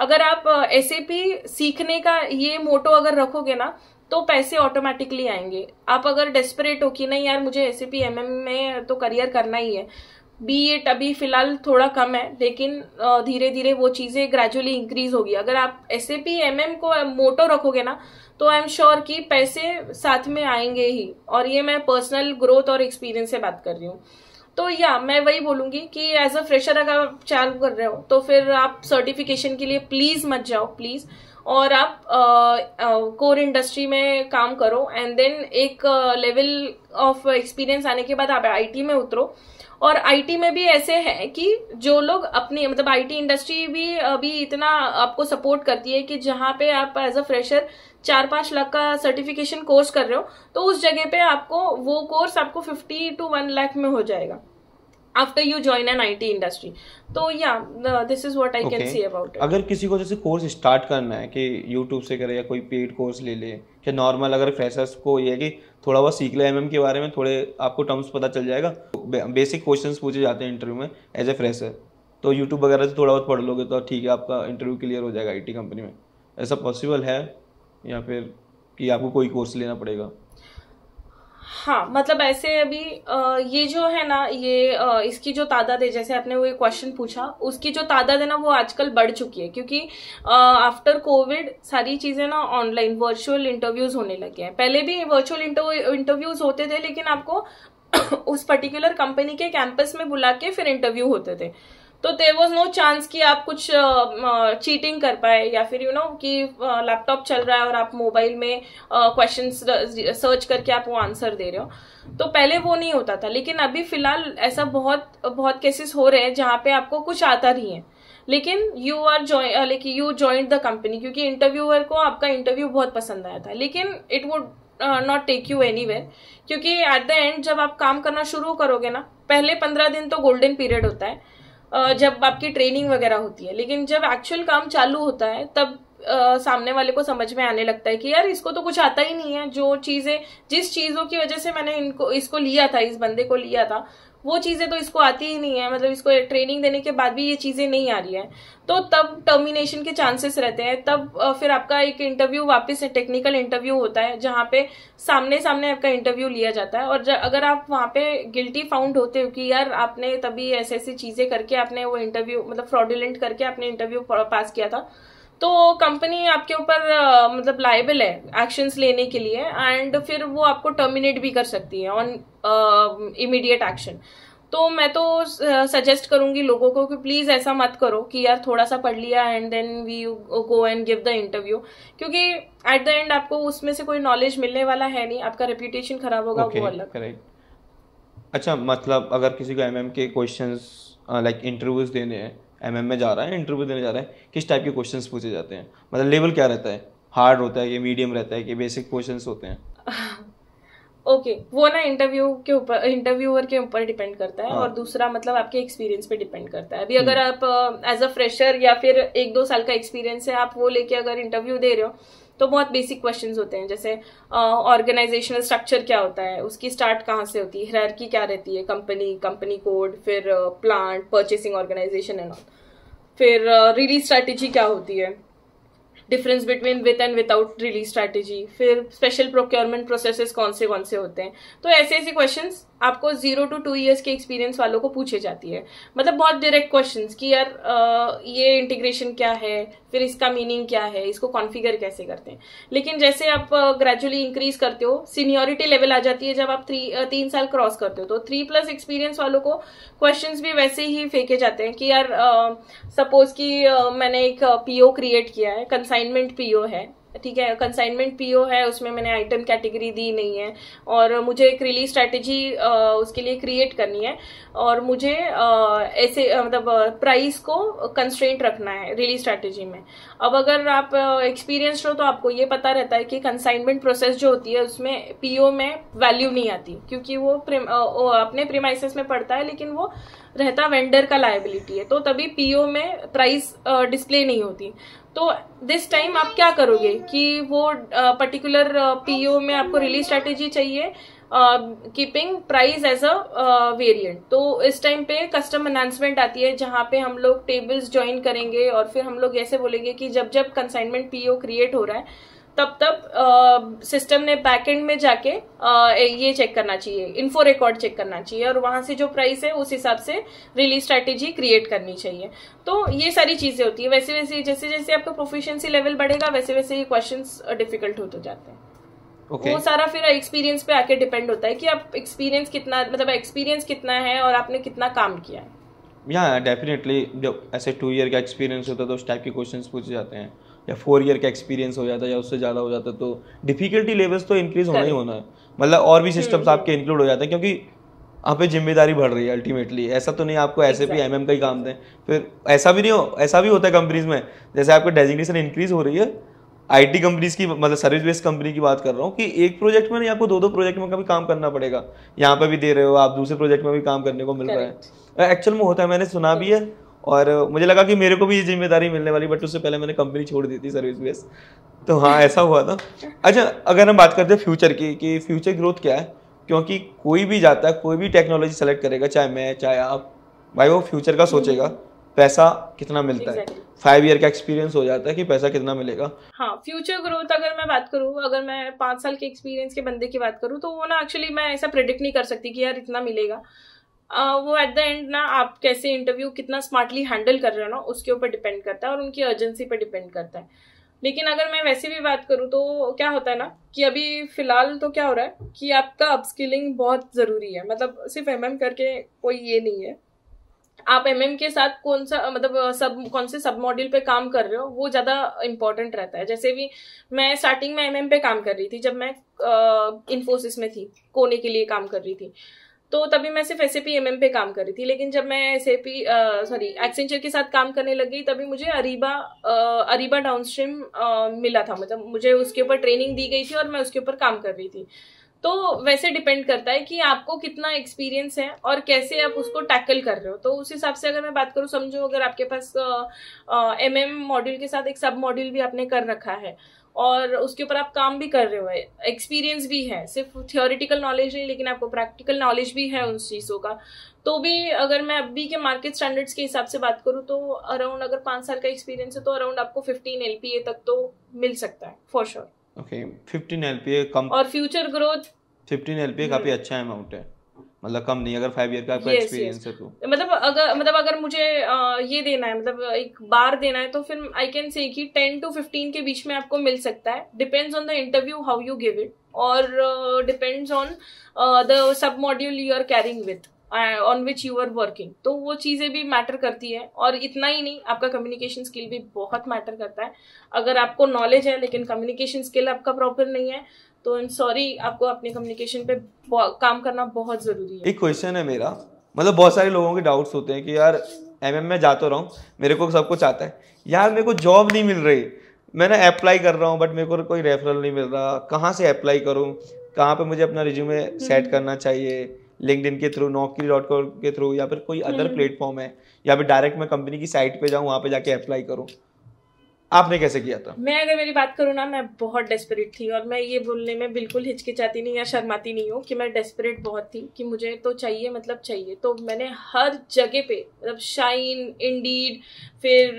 अगर आप एस सीखने का ये मोटो अगर रखोगे ना तो पैसे ऑटोमेटिकली आएंगे आप अगर डेस्परेट हो कि नहीं यार मुझे S A P M M में तो करियर करना ही है बी एट अभी फिलहाल थोड़ा कम है लेकिन धीरे धीरे वो चीज़ें ग्रेजुअली इंक्रीज होगी अगर आप S A P M M को मोटो रखोगे ना तो आई एम श्योर कि पैसे साथ में आएंगे ही और ये मैं पर्सनल ग्रोथ और एक्सपीरियंस से बात कर रही हूँ तो या मैं वही बोलूंगी कि एज अ फ्रेशर अगर आप चालू कर रहे हो तो फिर आप सर्टिफिकेशन के लिए प्लीज मत जाओ प्लीज और आप कोर इंडस्ट्री में काम करो एंड देन एक लेवल ऑफ एक्सपीरियंस आने के बाद आप आईटी में उतरो और आईटी में भी ऐसे है कि जो लोग अपनी मतलब आईटी इंडस्ट्री भी अभी इतना आपको सपोर्ट करती है कि जहाँ पे आप एज अ फ्रेशर चार पांच लाख का सर्टिफिकेशन कोर्स कर रहे हो तो उस जगह पे आपको वो कोर्स आपको फिफ्टी टू वन लाख में हो जाएगा after you join an IT industry तो या this is what I can see about अगर किसी को जैसे कोर्स स्टार्ट करना है कि यूट्यूब से करे या कोई पेड कोर्स ले ले या नॉर्मल अगर फ्रेशर्स को ये है कि थोड़ा बहुत सीख ले एमएम के बारे में थोड़े आपको टर्म्स पता चल जाएगा बेसिक क्वेश्चन पूछे जाते हैं इंटरव्यू में एज ए फ्रेशर तो यूट्यूब वगैरह से थोड़ा बहुत पढ़ लोगे तो ठीक है आपका इंटरव्यू क्लियर हो जाएगा आई कंपनी में ऐसा पॉसिबल है या फिर कि आपको कोई कोर्स लेना पड़ेगा हाँ मतलब ऐसे अभी आ, ये जो है ना ये आ, इसकी जो तादाद है जैसे आपने वो ये क्वेश्चन पूछा उसकी जो तादाद है ना वो आजकल बढ़ चुकी है क्योंकि आफ्टर कोविड सारी चीज़ें ना ऑनलाइन वर्चुअल इंटरव्यूज होने लगे हैं पहले भी वर्चुअल इंटरव्यूज होते थे लेकिन आपको उस पर्टिकुलर कंपनी के कैंपस में बुला के फिर इंटरव्यू होते थे तो देर वॉज नो चांस कि आप कुछ चीटिंग कर पाए या फिर यू you नो know, कि लैपटॉप चल रहा है और आप मोबाइल में क्वेश्चन सर्च करके आप वो आंसर दे रहे हो तो पहले वो नहीं होता था लेकिन अभी फिलहाल ऐसा बहुत बहुत केसेस हो रहे हैं जहाँ पे आपको कुछ आता नहीं है लेकिन यू आर ज्वाइन लेकिन यू ज्वाइन द कंपनी क्योंकि इंटरव्यूअर को आपका इंटरव्यू बहुत पसंद आया था लेकिन it would not take you any क्योंकि एट द एंड जब आप काम करना शुरू करोगे ना पहले पंद्रह दिन तो गोल्डन पीरियड होता है जब आपकी ट्रेनिंग वगैरह होती है लेकिन जब एक्चुअल काम चालू होता है तब सामने वाले को समझ में आने लगता है कि यार इसको तो कुछ आता ही नहीं है जो चीजें जिस चीजों की वजह से मैंने इनको इसको लिया था इस बंदे को लिया था वो चीज़ें तो इसको आती ही नहीं है मतलब इसको ट्रेनिंग देने के बाद भी ये चीज़ें नहीं आ रही है तो तब टर्मिनेशन के चांसेस रहते हैं तब फिर आपका एक इंटरव्यू वापस टेक्निकल इंटरव्यू होता है जहाँ पे सामने सामने आपका इंटरव्यू लिया जाता है और अगर आप वहाँ पे गिल्टी फाउंड होते हो कि यार आपने तभी ऐसी ऐसी चीज़ें करके आपने वो इंटरव्यू मतलब फ्रॉडुलेंट करके आपने इंटरव्यू पास किया था तो कंपनी आपके ऊपर मतलब लाइबल है एक्शंस लेने के लिए एंड फिर वो आपको टर्मिनेट भी कर सकती है ऑन इमीडिएट एक्शन तो मैं तो सजेस्ट करूंगी लोगों को कि प्लीज़ ऐसा मत करो कि यार थोड़ा सा पढ़ लिया and then we go and give the interview क्योंकि एट द एंड आपको उसमें से कोई नॉलेज मिलने वाला है नहीं आपका रेप्यूटेशन खराब होगा okay, वो अलग अच्छा मतलब अगर किसी को एमएम के क्वेश्चंस लाइक इंटरव्यूज देने हैं एम में जा रहा है इंटरव्यू देने जा रहा है किस टाइप के क्वेश्चन पूछे जाते हैं मतलब लेवल क्या रहता है हार्ड होता है कि मीडियम रहता है कि बेसिक क्वेश्चन होते हैं ओके okay, वो ना इंटरव्यू के ऊपर इंटरव्यूअर के ऊपर डिपेंड करता है हाँ. और दूसरा मतलब आपके एक्सपीरियंस पे डिपेंड करता है अभी हम्म। अगर आप एज अ फ्रेशर या फिर एक दो साल का एक्सपीरियंस है आप वो लेके अगर इंटरव्यू दे रहे हो तो बहुत बेसिक क्वेश्चन होते हैं जैसे ऑर्गेनाइजेशनल uh, स्ट्रक्चर क्या होता है उसकी स्टार्ट कहाँ से होती है हरारकी क्या रहती है कंपनी कंपनी कोड फिर plant purchasing organisation and all फिर रिलीज uh, स्ट्रैटेजी क्या होती है difference between with and without release strategy फिर स्पेशल प्रोक्योरमेंट प्रोसेसेस कौन से कौन से होते हैं तो ऐसे ऐसे क्वेश्चन आपको जीरो टू टू ईयर्स के एक्सपीरियंस वालों को पूछे जाती है मतलब बहुत डायरेक्ट क्वेश्चन कि यार आ, ये इंटीग्रेशन क्या है फिर इसका मीनिंग क्या है इसको कॉन्फिगर कैसे करते हैं लेकिन जैसे आप ग्रेजुअली इंक्रीज करते हो सीनियोरिटी लेवल आ जाती है जब आप थ्री तीन साल क्रॉस करते हो तो थ्री प्लस एक्सपीरियंस वालों को क्वेश्चन भी वैसे ही फेंके जाते हैं कि यार सपोज कि मैंने एक पीओ क्रिएट किया है कंसाइनमेंट पीओ है ठीक है कंसाइनमेंट पीओ है उसमें मैंने आइटम कैटेगरी दी नहीं है और मुझे एक रिलीज स्ट्रेटेजी उसके लिए क्रिएट करनी है और मुझे ऐसे मतलब प्राइस को कंस्ट्रेंट रखना है रिलीज स्ट्रैटेजी में अब अगर आप एक्सपीरियंस हो तो आपको ये पता रहता है कि कंसाइनमेंट प्रोसेस जो होती है उसमें पीओ में वैल्यू नहीं आती क्योंकि वो, प्रिम, वो अपने प्रीमाइसिस में पड़ता है लेकिन वो रहता वेंडर का लाइबिलिटी है तो तभी पीओ में प्राइस डिस्प्ले नहीं होती तो दिस टाइम आप क्या करोगे कि वो पर्टिकुलर पीओ में आपको रिलीज स्ट्रेटेजी चाहिए keeping price as a variant तो इस टाइम पे कस्टम अनाउंसमेंट आती है जहां पे हम लोग टेबल्स ज्वाइन करेंगे और फिर हम लोग ऐसे बोलेंगे कि जब जब कंसाइनमेंट पीओ क्रिएट हो रहा है तब तब सिस्टम ने बैकएंड में जाके आ, ये चेक करना चाहिए इन्फो रिकॉर्ड चेक करना चाहिए और वहां से जो प्राइस है उस हिसाब से रिलीज स्ट्रेटेजी क्रिएट करनी चाहिए तो ये सारी चीजें होती है वैसे वैसे जैसे जैसे आपका प्रोफिशियंसी लेवल बढ़ेगा वैसे वैसे ये क्वेश्चन डिफिकल्ट होते जाते हैं okay. वो सारा फिर एक्सपीरियंस पे आके डिपेंड होता है कि आप एक्सपीरियंस कितना मतलब एक्सपीरियंस कितना है और आपने कितना काम किया है या डेफिनेटली जब ऐसे टू ईयर का एक्सपीरियंस होता है तो उस टाइप के क्वेश्चंस पूछे जाते हैं या फोर ईयर का एक्सपीरियंस हो जाता है या उससे ज़्यादा हो जाता है तो डिफिकल्टी लेवल्स तो इंक्रीज होना ही होना है मतलब और भी सिस्टम्स हम्म, आपके इंक्लूड हम्म। हो जाते हैं क्योंकि आप पे जिम्मेदारी बढ़ रही है अल्टीमेटली ऐसा तो नहीं आपको ऐसे भी एमएम का ही काम दें फिर ऐसा भी नहीं हो ऐसा भी होता है कंपनीज में जैसे आपका डेजिग्नेशन इंक्रीज हो रही है आईटी कंपनीज की मतलब सर्विस बेस्ड कंपनी की बात कर रहा हूँ कि एक प्रोजेक्ट में नहीं आपको दो दो प्रोजेक्ट में कभी काम करना पड़ेगा यहाँ पे भी दे रहे हो आप दूसरे प्रोजेक्ट में भी काम करने को मिल रहा है एक्चुअल में होता है मैंने सुना भी है और मुझे लगा कि मेरे को भी ये जिम्मेदारी मिलने वाली बट उससे पहले मैंने कंपनी छोड़ दी थी सर्विस बेस तो हाँ ऐसा हुआ था अच्छा अगर हम बात करते हैं फ्यूचर की कि फ्यूचर ग्रोथ क्या है क्योंकि कोई भी जाता है कोई भी टेक्नोलॉजी सेलेक्ट करेगा चाहे मैं चाहे आप भाई वो फ्यूचर का हम्म। सोचेगा पैसा कितना मिलता है फाइव ईयर का एक्सपीरियंस हो जाता है कि पैसा कितना मिलेगा हाँ फ्यूचर ग्रोथ अगर मैं बात करूँ अगर मैं पाँच साल के एक्सपीरियंस के बंदे की बात करूँ तो वो ना एक्चुअली मैं ऐसा प्रिडिक्ट नहीं कर सकती कि यार इतना मिलेगा वो एट द एंड ना आप कैसे इंटरव्यू कितना स्मार्टली हैंडल कर रहे हो ना उसके ऊपर डिपेंड करता है और उनकी अर्जेंसी पर डिपेंड करता है लेकिन अगर मैं वैसे भी बात करूँ तो क्या होता है ना कि अभी फिलहाल तो क्या हो रहा है कि आपका अपस्किलिंग बहुत ज़रूरी है मतलब सिर्फ एम करके कोई ये नहीं है आप एम MM के साथ कौन सा मतलब सब कौन से सब मॉड्यूल पे काम कर रहे हो वो ज़्यादा इंपॉर्टेंट रहता है जैसे भी मैं स्टार्टिंग में एम MM पे काम कर रही थी जब मैं इन्फोसिस में थी कोने के लिए काम कर रही थी तो तभी मैं सिर्फ S A P M M पे काम कर रही थी लेकिन जब मैं S A P sorry Accenture के साथ काम करने लग गई तभी मुझे Ariba ah, Ariba downstream मिला था मतलब मुझे उसके ऊपर ट्रेनिंग दी गई थी और मैं उसके ऊपर काम कर रही थी तो वैसे डिपेंड करता है कि आपको कितना एक्सपीरियंस है और कैसे आप उसको टैकल कर रहे हो तो उस हिसाब से अगर मैं बात करूँ समझो अगर आपके पास एम एम मॉड्यूल के साथ एक सब मॉड्यूल भी आपने कर रखा है और उसके ऊपर आप काम भी कर रहे हो एक्सपीरियंस भी है सिर्फ थियोरिटिकल नॉलेज नहीं लेकिन आपको प्रैक्टिकल नॉलेज भी है उन चीज़ों का तो भी अगर मैं अभी के मार्केट स्टैंडर्ड्स के हिसाब से बात करूँ तो अराउंड अगर पाँच साल का एक्सपीरियंस है तो अराउंड आपको फिफ्टीन एल तक तो मिल सकता है for sure okay fifteen L कम और फ्यूचर ग्रोथ फिफ्टीन एल काफ़ी अच्छा अमाउंट है मतलब कम नहीं अगर फाइव ईयर का आपका एक्सपीरियंस है तो मतलब अगर मतलब अगर मुझे ये देना है मतलब एक बार देना है तो फिर आई कैन से कि टेन टू फिफ्टीन के बीच में आपको मिल सकता है depends on the interview how you give it और depends on the sub module you are carrying with on which you are working तो वो चीज़ें भी मैटर करती है और इतना ही नहीं आपका कम्युनिकेशन स्किल भी बहुत मैटर करता है अगर आपको नॉलेज है लेकिन कम्युनिकेशन स्किल आपका प्रॉपर नहीं है तो आई एम सॉरी आपको अपने कम्युनिकेशन पे काम करना बहुत ज़रूरी है एक क्वेश्चन है मेरा मतलब बहुत सारे लोगों के डाउट्स होते हैं कि यार एम एम में जाता रहा हूँ मेरे को सब कुछ आता है यार मेरे को जॉब नहीं मिल रही मैं ना अप्लाई कर रहा हूँ बट मेरे को कोई रेफरल नहीं मिल रहा कहाँ से अप्लाई करूँ कहाँ पे मुझे अपना रिज्यूमे हम्म। सेट करना चाहिए लिंकड के थ्रू नौकरी डॉट कॉम के थ्रू या फिर कोई अदर प्लेटफॉर्म हम्म। है या फिर डायरेक्ट मैं कंपनी की साइट पे जाऊँ वहाँ पे जाके अप्लाई करूँ आपने कैसे किया था मैं अगर मेरी बात करूँ ना मैं बहुत डेस्परेट थी और मैं ये बोलने में बिल्कुल हिचकिचाती नहीं या शर्माती नहीं हूँ कि मैं डेस्परेट बहुत थी कि मुझे तो चाहिए मतलब चाहिए तो मैंने हर जगह पे मतलब शाइन इंडीड फिर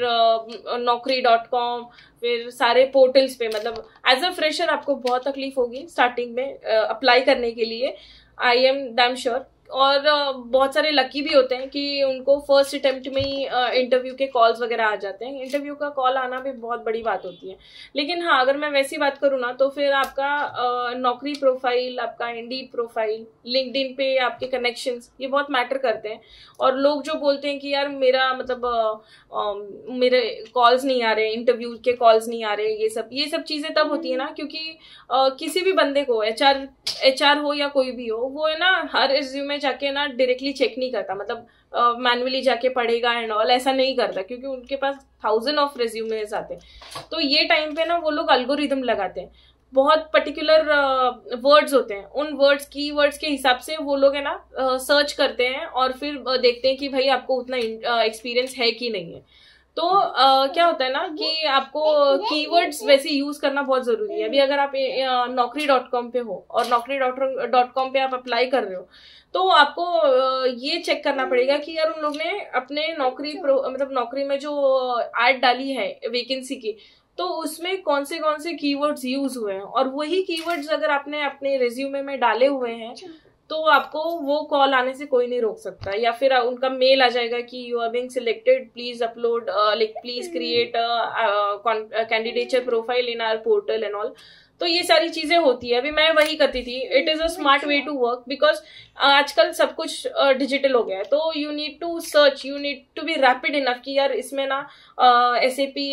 नौकरी डॉट कॉम फिर सारे पोर्टल्स पे मतलब एज अ फ्रेशर आपको बहुत तकलीफ होगी स्टार्टिंग में अप्लाई करने के लिए आई एम दैम श्योर और बहुत सारे लकी भी होते हैं कि उनको फर्स्ट अटेम्प्ट में ही इंटरव्यू के कॉल्स वगैरह आ जाते हैं इंटरव्यू का कॉल आना भी बहुत बड़ी बात होती है लेकिन हाँ अगर मैं वैसी बात करूँ ना तो फिर आपका नौकरी प्रोफाइल आपका एनडी प्रोफाइल लिंकड पे आपके कनेक्शंस ये बहुत मैटर करते हैं और लोग जो बोलते हैं कि यार मेरा मतलब आ, आ, मेरे कॉल्स नहीं आ रहे इंटरव्यू के कॉल्स नहीं आ रहे ये सब ये सब चीज़ें तब होती है ना क्योंकि आ, किसी भी बंदे को एच आर हो या कोई भी हो वो है ना हर रिज्यूमे में जाके ना डायरेक्टली चेक नहीं करता मतलब मैनुअली uh, जाके पढ़ेगा एंड ऑल ऐसा नहीं करता क्योंकि उनके पास थाउजेंड ऑफ रेज्यूमेज आते हैं तो ये टाइम पे ना वो लोग अल्गोरिदम लगाते हैं बहुत पर्टिकुलर वर्ड्स uh, होते हैं उन वर्ड्स की वर्ड्स के हिसाब से वो लोग है ना सर्च uh, करते हैं और फिर देखते हैं कि भाई आपको उतना एक्सपीरियंस है कि नहीं है तो आ, क्या होता है ना कि आपको कीवर्ड्स वैसे यूज करना बहुत जरूरी है अभी अगर आप नौकरी डॉट कॉम पे हो और नौकरी डॉट कॉम पे आप अप्लाई कर रहे हो तो आपको ये चेक करना पड़ेगा कि यार उन लोगों ने अपने नौकरी अच्छा। मतलब नौकरी में जो एड डाली है वेकेंसी की तो उसमें कौन से कौन से कीवर्ड्स यूज हुए हैं और वही कीवर्ड्स अगर आपने अपने रिज्यूमे में डाले हुए हैं अच्छा। तो आपको वो कॉल आने से कोई नहीं रोक सकता या फिर उनका मेल आ जाएगा कि you are being selected please upload like please create candidate profile in our portal and all तो ये सारी चीजें होती है अभी मैं वही करती थी it is a smart way to work because आजकल सब कुछ डिजिटल uh, हो गया है तो you need to search you need to be rapid enough कि यार इसमें ना S A P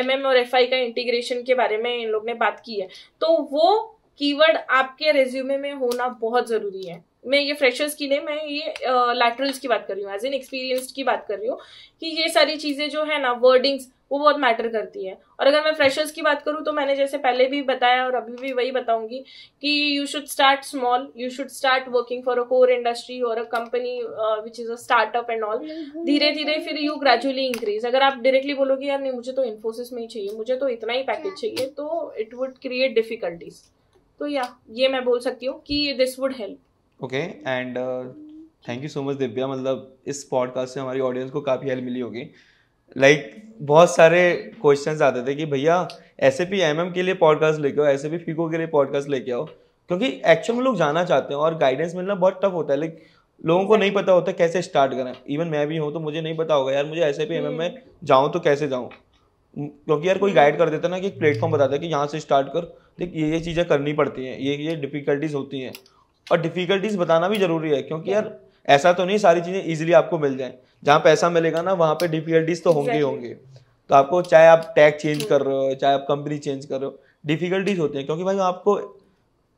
M M और एफ आई का इंटीग्रेशन के बारे में इन लोग ने बात की है तो वो कीवर्ड आपके रेज्यूमे में होना बहुत ज़रूरी है मैं ये फ्रेशर्स की नहीं मैं ये लैटरल्स uh, की बात कर रही हूँ एज एन एक्सपीरियंस्ड की बात कर रही हूँ कि ये सारी चीज़ें जो है ना वर्डिंग्स वो बहुत मैटर करती है और अगर मैं फ्रेशर्स की बात करूँ तो मैंने जैसे पहले भी बताया और अभी भी वही बताऊंगी कि you should start small you should start working for a core industry और a company which is a startup and all धीरे धीरे फिर यू ग्रेजुअली इंक्रीज अगर आप डायरेक्टली बोलोगे यार नहीं मुझे तो इन्फोसिस में ही चाहिए मुझे तो इतना ही पैकेज चाहिए तो इट वुड क्रिएट डिफिकल्टीज तो या ये मैं बोल सकती हूँ कि this would help okay and thank you so much Divya मतलब इस पॉडकास्ट से हमारी ऑडियंस को काफ़ी हेल्प मिली होगी लाइक like, बहुत सारे क्वेश्चन आते थे कि भैया ऐसे पी एम के लिए पॉडकास्ट लेके आओ ऐसे पी फीको के लिए पॉडकास्ट लेके आओ क्योंकि एक्चुअल में लोग जाना चाहते हैं और गाइडेंस मिलना बहुत टफ होता है लाइक लोगों को नहीं पता होता कैसे स्टार्ट करें इवन मैं भी हूँ तो मुझे नहीं पता होगा यार मुझे ऐसे पी एम में हम्म. जाऊँ तो कैसे जाऊँ क्योंकि यार कोई गाइड कर देता ना कि एक प्लेटफॉर्म बताता है कि यहाँ से स्टार्ट कर देख ये ये चीज़ें करनी पड़ती हैं ये ये डिफ़िकल्टीज़ होती हैं और डिफ़िकल्टीज़ बताना भी ज़रूरी है क्योंकि यार ऐसा तो नहीं सारी चीज़ें ईजिली आपको मिल जाएँ जहाँ पैसा मिलेगा ना वहाँ पर डिफ़िकल्टीज़ तो होंगी होंगी तो आपको चाहे आप टैग चेंज कर रहे हो चाहे आप कंपनी चेंज कर रहे हो डिफ़िकल्टीज़ होती हैं क्योंकि भाई आपको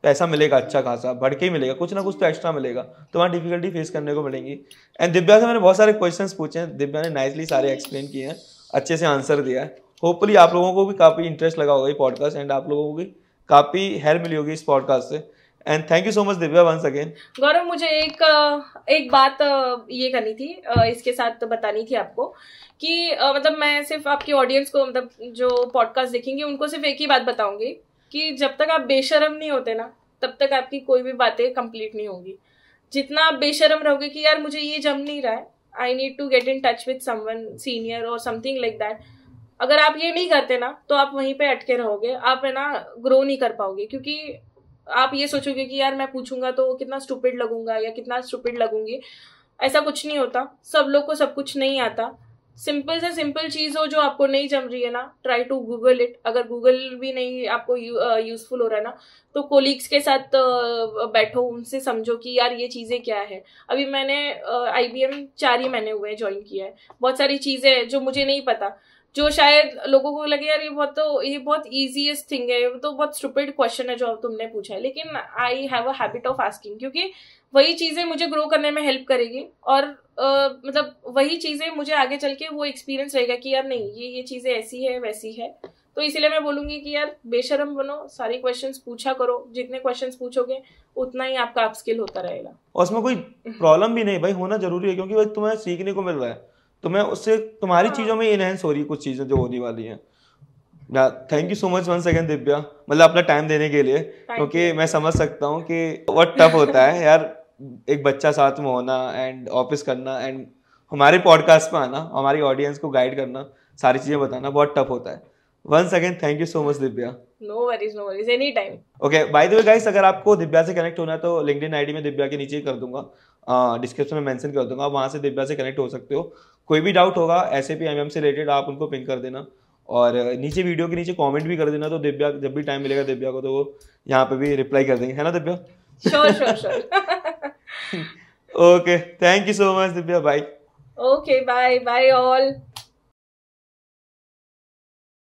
पैसा मिलेगा अच्छा खासा भड़ के ही मिलेगा कुछ ना कुछ तो एक्स्ट्रा मिलेगा तो वहाँ डिफिकल्टी फेस करने को मिलेंगी एंड दिव्या से मैंने बहुत सारे क्वेश्चन पूछे हैं दिव्या ने नाइसली सारे एक्सप्लेन किए हैं अच्छे से आंसर दिया है होपफुली आप लोगों को भी काफ़ी इंटरेस्ट लगा होगा ये पॉडकास्ट एंड आप लोगों को भी काफ़ी हेल्प मिली होगी इस पॉडकास्ट से and thank you so much Divya once again Gaurav मुझे एक एक बात ये करनी थी इसके साथ तो बतानी थी आपको कि मतलब मैं सिर्फ आपकी ऑडियंस को मतलब जो पॉडकास्ट देखेंगे उनको सिर्फ एक ही बात बताऊंगी कि जब तक आप बेशरम नहीं होते ना तब तक आपकी कोई भी बातें कंप्लीट नहीं होंगी जितना आप बेशरम रहोगे कि यार मुझे ये जम नहीं रहा है I need to get in touch with someone senior और समथिंग लाइक दैट अगर आप ये नहीं करते ना तो आप वहीं पे अटके रहोगे आप है ना ग्रो नहीं कर पाओगे क्योंकि आप ये सोचोगे कि यार मैं पूछूंगा तो कितना स्टूपिड लगूंगा या कितना स्टूपिड लगूंगी ऐसा कुछ नहीं होता सब लोग को सब कुछ नहीं आता सिंपल से सिंपल चीज़ हो जो आपको नहीं जम रही है ना ट्राई टू गूगल इट अगर गूगल भी नहीं आपको यूज़फुल uh, हो रहा है ना तो कोलीग्स के साथ uh, बैठो उनसे समझो कि यार ये चीज़ें क्या है अभी मैंने आई बी एम चार ही महीने हुए ज्वाइन किया है बहुत सारी चीज़ें जो मुझे नहीं पता जो शायद लोगों को लगे यार ये बहुत तो ये बहुत ईजीएस्ट थिंग है तो बहुत स्टूपिड क्वेश्चन है जो तुमने पूछा है लेकिन I have a habit of asking क्योंकि वही चीज़ें मुझे ग्रो करने में हेल्प करेगी और आ, मतलब वही चीज़ें मुझे आगे चल के वो एक्सपीरियंस रहेगा कि यार नहीं ये ये चीज़ें ऐसी है वैसी है तो इसीलिए मैं बोलूँगी कि यार बेशरम बनो सारे क्वेश्चंस पूछा करो जितने क्वेश्चंस पूछोगे उतना ही आपका अपस्किल होता रहेगा और उसमें कोई प्रॉब्लम भी नहीं भाई होना जरूरी है क्योंकि भाई तुम्हें सीखने को मिल रहा है तो मैं उससे तुम्हारी हाँ। चीज़ों में इनहेंस हो रही है कुछ चीज़ें जो होने वाली है thank you so much one second Divya मतलब अपना टाइम देने के लिए क्योंकि मैं समझ सकता हूँ कि वट टफ होता है यार एक बच्चा साथ में होना एंड ऑफिस करना एंड हमारे पॉडकास्ट पे आना हमारी ऑडियंस को गाइड करना सारी चीज़ें बताना बहुत टफ होता है one second thank you so much Divya no worries no worries any time okay by the way guys अगर आपको दिव्या से कनेक्ट होना है तो लिंक्डइन आईडी में दिव्या के नीचे कर दूंगा डिस्क्रिप्शन हाँ, में मेंशन कर दूंगा आप वहाँ से दिव्या से कनेक्ट हो सकते हो कोई भी डाउट होगा एस ए पी से रिलेटेड आप उनको पिंक कर देना और नीचे वीडियो के नीचे कमेंट भी कर देना तो दिव्या जब भी टाइम मिलेगा दिव्या को तो वो यहाँ पे भी रिप्लाई कर देंगे है ना Divya okay thank you so much Divya bye okay bye bye all